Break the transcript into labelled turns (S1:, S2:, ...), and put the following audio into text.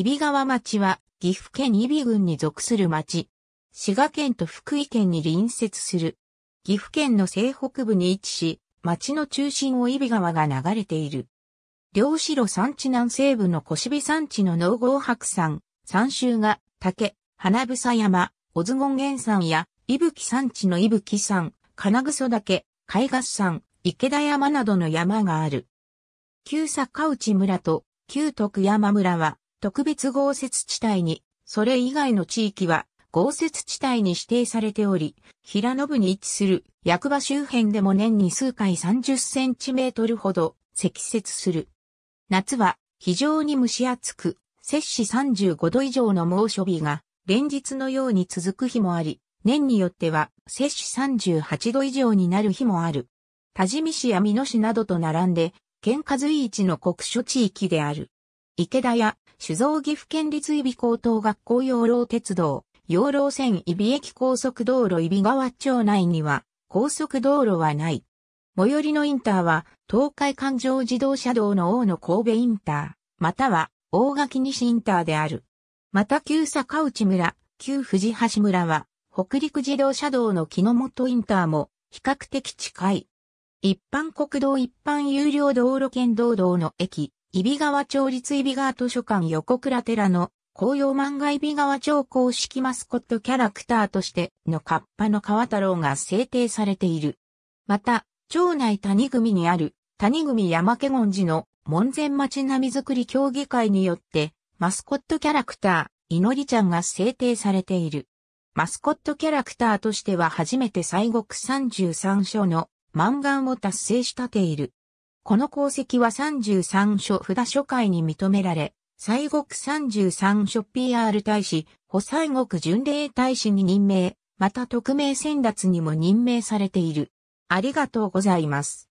S1: 揖斐川町は岐阜県揖斐郡に属する町。滋賀県と福井県に隣接する。岐阜県の西北部に位置し、町の中心を揖斐川が流れている。両城山地南西部の小火山地の農合白山、山州が竹、花房山、小津権現山や、伊吹山地の伊吹山、金草岳、海合山、池田山などの山がある。旧坂内村と旧徳山村は特別豪雪地帯に、それ以外の地域は豪雪地帯に指定されており、平野部に位置する役場周辺でも年に数回30センチメートルほど積雪する。夏は非常に蒸し暑く、摂氏35度以上の猛暑日が連日のように続く日もあり、年によっては摂氏38度以上になる日もある。多治見市や美濃市などと並んで、県下随一の国所地域である。池田や酒造岐阜県立伊比高等学校養老鉄道、養老線伊比駅高速道路伊比川町内には、高速道路はない。最寄りのインターは、東海環状自動車道の大野神戸インター、または大垣西インターである。また旧坂内村、旧藤橋村は、北陸自動車道の木の本インターも比較的近い。一般国道一般有料道路県道道の駅、伊比川町立伊比川図書館横倉寺の紅葉漫画伊比川町公式マスコットキャラクターとしてのカッパの川太郎が制定されている。また、町内谷組にある谷組山家権寺の門前町並みづくり協議会によってマスコットキャラクター、祈りちゃんが制定されている。マスコットキャラクターとしては初めて西国33章の漫画を達成したている。この功績は33書札書会に認められ、西国33書 PR 大使、補西国巡礼大使に任命、また特命先達にも任命されている。ありがとうございます。